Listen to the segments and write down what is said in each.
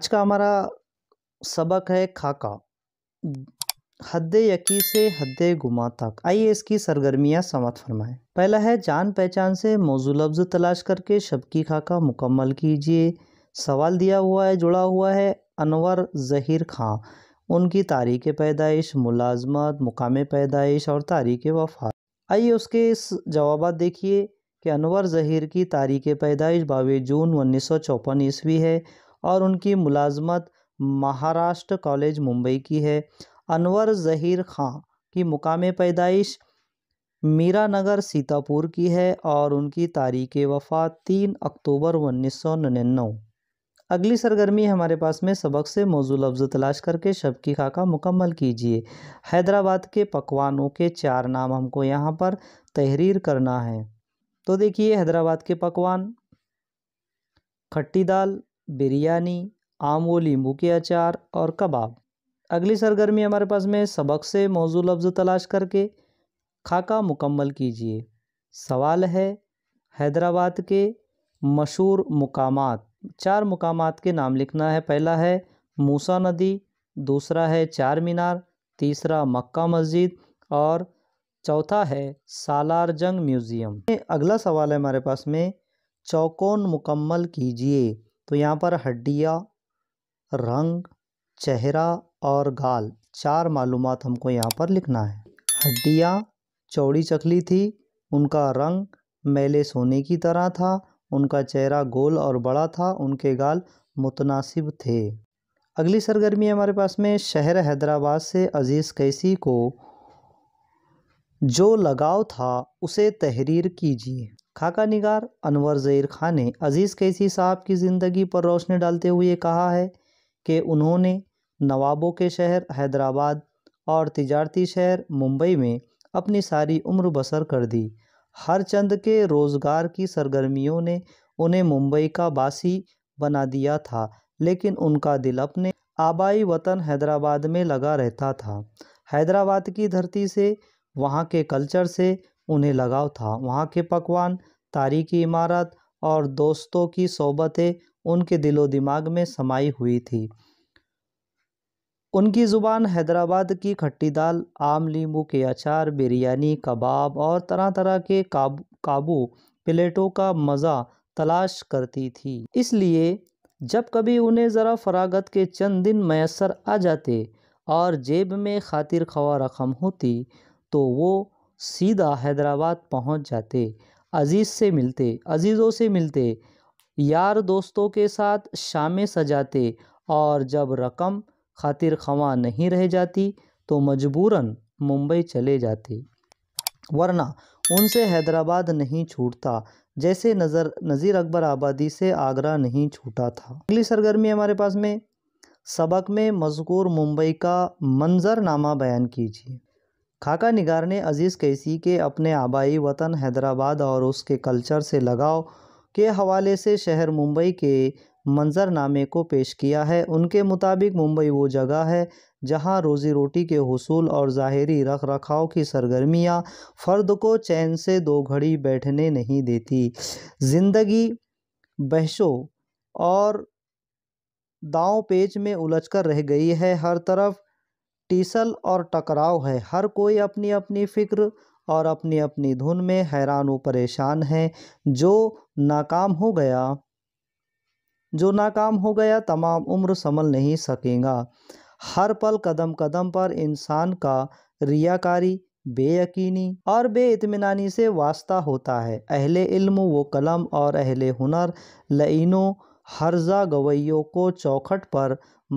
आज का हमारा सबक है खाका हद यकी से हद गुमा तक आइए इसकी सरगर्मियाँ समात फरमाएं पहला है जान पहचान से मौजू लफ्ज़ तलाश करके शब की खाका मुकम्मल कीजिए सवाल दिया हुआ है जुड़ा हुआ है अनवर जहीर खां उनकी तारीख पैदाइश मुलाजमत मुकाम पैदाइश और तारीख वफात आइए उसके इस जवाब देखिए कि अनवर जहीर की तारीख पैदाइश बावे जून उन्नीस सौ चौपन ईस्वी है और उनकी मुलाजमत महाराष्ट्र कॉलेज मुंबई की है अनवर ज़हीर ख़ां की मुकाम पैदाइश मीरा नगर सीतापुर की है और उनकी तारीख वफ़ा तीन अक्टूबर उन्नीस सौ निन्यानवे अगली सरगर्मी हमारे पास में सबक से मौजू लफ्ज़ तलाश करके शब की खाका मुकम्मल कीजिए हैदराबाद के पकवानों के चार नाम हमको यहाँ पर तहरीर करना है तो देखिए हैदराबाद के पकवान खट्टी दाल बिरयानी आम व के अचार और कबाब अगली सरगर्मी हमारे पास में सबक से मौजू लफ्ज़ तलाश करके खाका मुकम्मल कीजिए सवाल है हैदराबाद के मशहूर मकाम चार मकाम के नाम लिखना है पहला है मूसा नदी दूसरा है चार मीनार तीसरा मक्का मस्जिद और चौथा है सालार जंग म्यूज़ियम अगला सवाल है हमारे पास में चौकोन मुकम्मल कीजिए तो यहाँ पर हड्डियाँ रंग चेहरा और गाल चार मालूम हमको यहाँ पर लिखना है हड्डियाँ चौड़ी चकली थी उनका रंग मेले सोने की तरह था उनका चेहरा गोल और बड़ा था उनके गाल मुतनासिब थे अगली सरगर्मी हमारे पास में शहर हैदराबाद से अजीज़ कैसी को जो लगाव था उसे तहरीर कीजिए खाका निगार अनवर ज़ैर खान ने अज़ीज़ कैसी साहब की ज़िंदगी पर रोशनी डालते हुए कहा है कि उन्होंने नवाबों के शहर हैदराबाद और तजारती शहर मुंबई में अपनी सारी उम्र बसर कर दी हर चंद के रोज़गार की सरगर्मियों ने उन्हें मुंबई का बासी बना दिया था लेकिन उनका दिल अपने आबाई वतन हैदराबाद में लगा रहता था हैदराबाद की धरती से वहाँ के कल्चर से उन्हें लगाव था वहाँ के पकवान तारीखी इमारत और दोस्तों की सोबतें उनके दिलो दिमाग में समाई हुई थी उनकी ज़ुबान हैदराबाद की खट्टी दाल आम नींबू के अचार बिरयानी कबाब और तरह तरह के काबू काबू प्लेटों का मज़ा तलाश करती थी इसलिए जब कभी उन्हें ज़रा फरागत के चंद दिन मैसर आ जाते और जेब में खातिर खवा रकम होती तो वो सीधा हैदराबाद पहुंच जाते अज़ीज़ से मिलते अज़ीज़ों से मिलते यार दोस्तों के साथ शामें सजाते और जब रकम खातिर खवा नहीं रह जाती तो मजबूरन मुंबई चले जाते वरना उनसे हैदराबाद नहीं छूटता जैसे नज़र नज़ीर अकबर आबादी से आगरा नहीं छूटा था अगली सरगर्मी हमारे पास में सबक में मजकूर मुंबई का मंजरनामा बयान कीजिए खाका निगार ने अज़ीज़ कैसी के अपने आबाई वतन हैदराबाद और उसके कल्चर से लगाव के हवाले से शहर मुंबई के मंजरनामे को पेश किया है उनके मुताबिक मुंबई वो जगह है जहां रोज़ी रोटी के हसूल और ज़ाहरी रख रखाव की सरगर्मियां फ़र्द को चैन से दो घड़ी बैठने नहीं देती ज़िंदगी बहसों और दाव पेच में उलझ कर रह गई है हर तरफ टीसल और टकराव है हर कोई अपनी अपनी फ़िक्र और अपनी अपनी धुन में हैरान व परेशान है जो नाकाम हो गया जो नाकाम हो गया तमाम उम्र संभल नहीं सकेगा हर पल कदम कदम पर इंसान का रियाकारी बेयकीनी और बेतमानी से वास्ता होता है अहले इल्म वो कलम और अहले हुनर लइनों हर्जा गवैयों को चौखट पर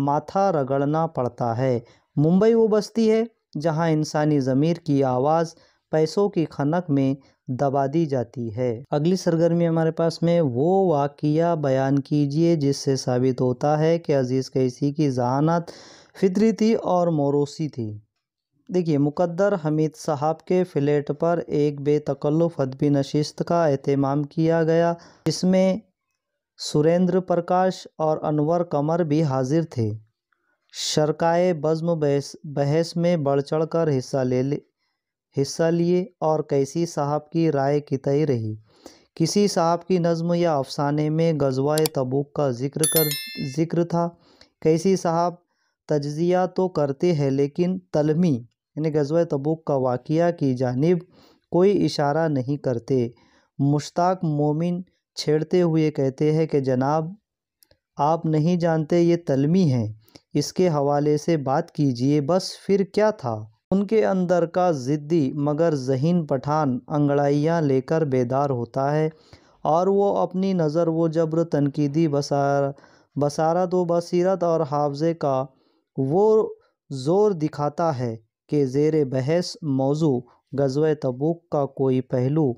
माथा रगड़ना पड़ता है मुंबई वो बस्ती है जहाँ इंसानी ज़मीर की आवाज़ पैसों की खनक में दबा दी जाती है अगली सरगर्मी हमारे पास में वो वाक़िया बयान कीजिए जिससे साबित होता है कि अजीज़ कैसी की जहानत फितरी थी और मोरूसी थी देखिए मुकद्दर हमीद साहब के फ्लैट पर एक बेतकल्लुफ़ अदबी नशिस्त का अहतमाम किया गया जिसमें सुरेंद्र प्रकाश और अनवर कमर भी हाजिर थे शर्क़ाए बज़म बहस बहस में बढ़ चढ़ कर हिस्सा ले ले हिस्सा लिए और कैसी साहब की राय कितई रही किसी साहब की नज़म या अफसाने में गजवाए तबूक का जिक्र कर जिक्र था कैसी साहब तजिया तो करते हैं लेकिन तलमी यानी गजवाए तबूक का वाक़ की जानब कोई इशारा नहीं करते मुश्ताक मोमिन छेड़ते हुए कहते हैं कि जनाब आप नहीं जानते ये तलमी हैं इसके हवाले से बात कीजिए बस फिर क्या था उनके अंदर का ज़िद्दी मगर जहीन पठान अंगड़ाइयाँ लेकर बेदार होता है और वो अपनी नज़र व जब्र तनकीदी बसार बसारत तो व बसरत और हाफजे का वो ज़ोर दिखाता है कि जेर बहस मौजू गजव तबूक का कोई पहलू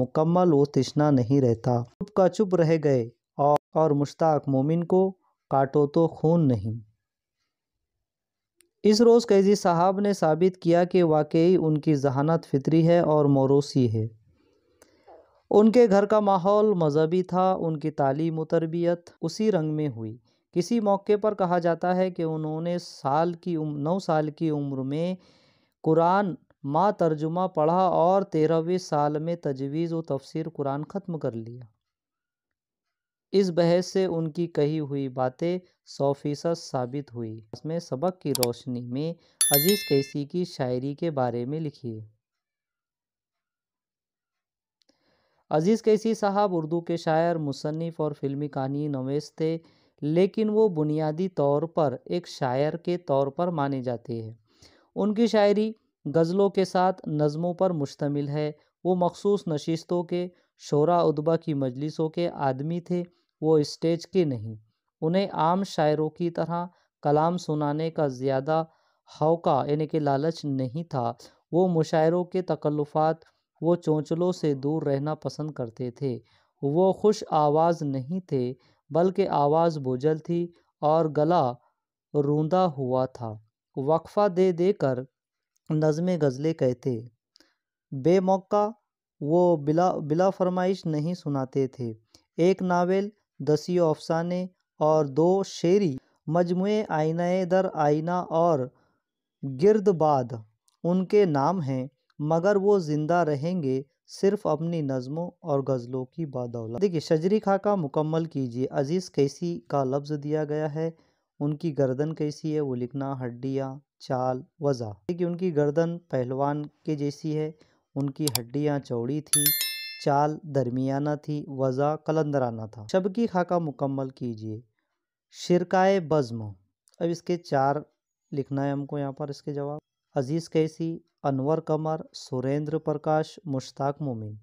मुकम्मल व तश्ना नहीं रहता चुप का चुप रह गए और मुश्ताक मोमिन को काटो तो खून नहीं इस रोज़ कैजी साहब ने साबित किया कि वाकई उनकी जहानत फितरी है और मोरूसी है उनके घर का माहौल मजहबी था उनकी तालीम तरबियत उसी रंग में हुई किसी मौके पर कहा जाता है कि उन्होंने साल की उम, नौ साल की उम्र में कुरान मा तर्जुमा पढ़ा और तेरहवें साल में तजवीज़ व तफसर कुरान ख़त्म कर लिया इस बहस से उनकी कही हुई बातें सौ फीसद साबित हुई इसमें सबक की रोशनी में अजीज़ कैसी की शायरी के बारे में लिखिए अजीज़ कैसी साहब उर्दू के शायर मुसनफ़ और फिल्मी कहानी नवेश थे लेकिन वो बुनियादी तौर पर एक शायर के तौर पर माने जाते हैं उनकी शायरी गज़लों के साथ नज़मों पर मुश्तमिल है वो मखसूस नशिस्तों के शोरा उदबा की मजलिसों के आदमी थे वो स्टेज के नहीं उन्हें आम शायरों की तरह कलाम सुनाने का ज़्यादा हौका यानी कि लालच नहीं था वो मुशायरों के तकल्लुफ़ात वो चोंचलों से दूर रहना पसंद करते थे वो खुश आवाज़ नहीं थे बल्कि आवाज़ बोझल थी और गला रूंदा हुआ था वक्फ़ा दे देकर नज़म गज़लें कहते बेमौका वो बिला बिला फरमाइश नहीं सुनाते थे एक नावल दसी अफसाने और दो शेरी मजमु आइना दर आइना और गिरदबाद उनके नाम हैं मगर वो ज़िंदा रहेंगे सिर्फ अपनी नज़मों और गज़लों की बदौलत देखिए शजरी खा का मुकम्मल कीजिए अज़ीज़ कैसी का लफ्ज़ दिया गया है उनकी गर्दन कैसी है वो लिखना हड्डियाँ चाल वज़ा देखिए उनकी गर्दन पहलवान के जैसी है उनकी हड्डियाँ चौड़ी थी चाल दरमियाना थी वज़ा कलंदराना था शब की खाका मुकम्मल कीजिए शिरकाए बज़्म अब इसके चार लिखना है हमको यहाँ पर इसके जवाब अज़ीज़ कैसी अनवर कमर सुरेंद्र प्रकाश मुश्ताक मोमिन